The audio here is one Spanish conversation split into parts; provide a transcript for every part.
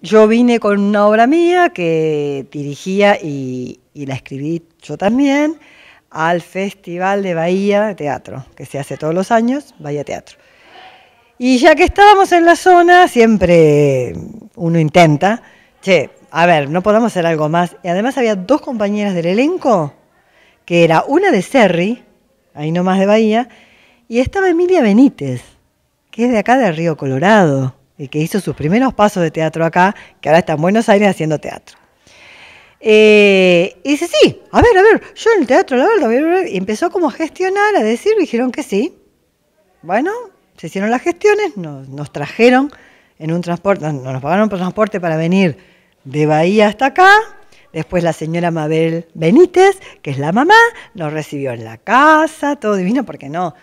Yo vine con una obra mía que dirigía y, la escribí yo también al Festival de Bahía Teatro, que se hace todos los años, Bahía Teatro. Y ya que estábamos en la zona, siempre uno intenta, che, a ver, no podemos hacer algo más. Y además había dos compañeras del elenco, que era una de Serri, ahí nomás de Bahía, y estaba Emilia Benítez, que es de acá de Río Colorado y que hizo sus primeros pasos de teatro acá, que ahora está en Buenos Aires haciendo teatro. Eh, y dice, sí, a ver, a ver, yo en el teatro, la y empezó como a gestionar, a decir, dijeron que sí. Bueno, se hicieron las gestiones, nos, trajeron en un transporte, nos pagaron por transporte para venir de Bahía hasta acá. Después la señora Mabel Benítez, que es la mamá, nos recibió en la casa, todo divino, porque no,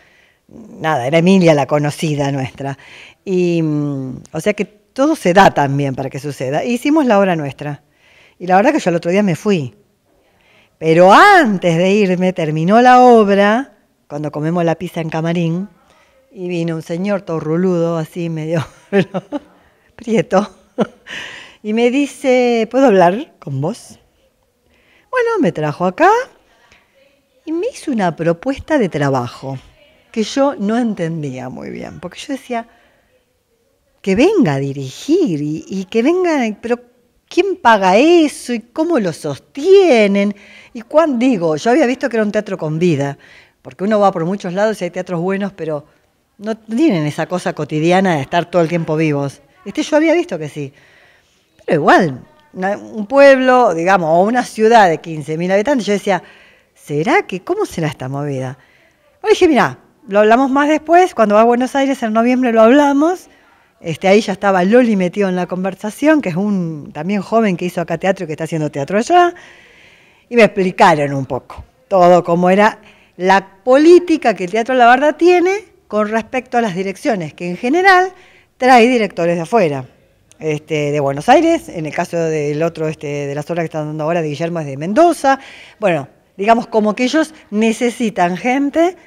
nada, era Emilia la conocida nuestra. Y, mm, o sea que todo se da también para que suceda. E hicimos la obra nuestra. Y la verdad que yo el otro día me fui. Pero antes de irme terminó la obra, cuando comemos la pizza en camarín, y vino un señor torruludo, así medio prieto, y me dice, ¿puedo hablar con vos? Bueno, me trajo acá y me hizo una propuesta de trabajo que yo no entendía muy bien, porque yo decía, que venga a dirigir y, que vengan, pero ¿quién paga eso y cómo lo sostienen? Y cuán digo, yo había visto que era un teatro con vida, porque uno va por muchos lados y hay teatros buenos, pero no tienen esa cosa cotidiana de estar todo el tiempo vivos. Este yo había visto que sí. Pero igual, un pueblo, digamos, o una ciudad de 15.000 habitantes, yo decía, ¿será que cómo será esta movida? o dije, mira, lo hablamos más después, cuando va a Buenos Aires en noviembre lo hablamos. Este, ahí ya estaba Loli metido en la conversación, que es un también joven que hizo acá teatro y que está haciendo teatro allá. Y me explicaron un poco todo, cómo era la política que el Teatro La Barda tiene con respecto a las direcciones, que en general trae directores de afuera. Este, de Buenos Aires, en el caso del otro, este, de la obras que están dando ahora de Guillermo es de Mendoza. Bueno, digamos como que ellos necesitan gente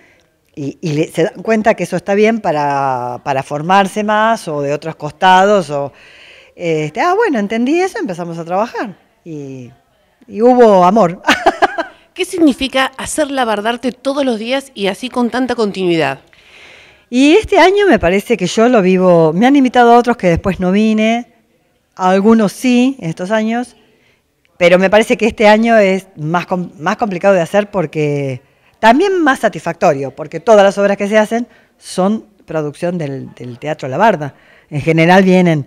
y, se dan cuenta que eso está bien para, formarse más o de otros costados o este, ah bueno entendí eso empezamos a trabajar y, hubo amor ¿Qué significa hacer bardarte todos los días y así con tanta continuidad? Y este año me parece que yo lo vivo, me han invitado otros que después no vine, algunos sí estos años, pero me parece que este año es más, más complicado de hacer porque también más satisfactorio, porque todas las obras que se hacen son producción del, Teatro La Barda. En general vienen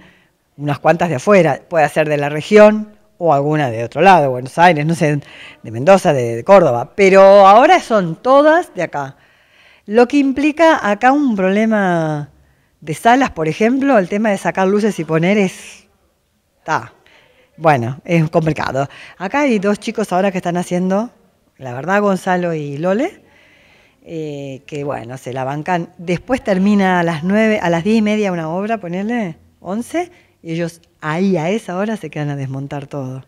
unas cuantas de afuera, puede ser de la región o alguna de otro lado, Buenos Aires, no sé, de Mendoza, de, Córdoba, pero ahora son todas de acá. Lo que implica acá un problema de salas, por ejemplo, el tema de sacar luces y poner es... Está. Bueno, es complicado. Acá hay dos chicos ahora que están haciendo la verdad Gonzalo y Lole, eh, que bueno, se la bancan. Después termina a las nueve, a las diez y media una obra, ponerle 11, y ellos ahí a esa hora se quedan a desmontar todo.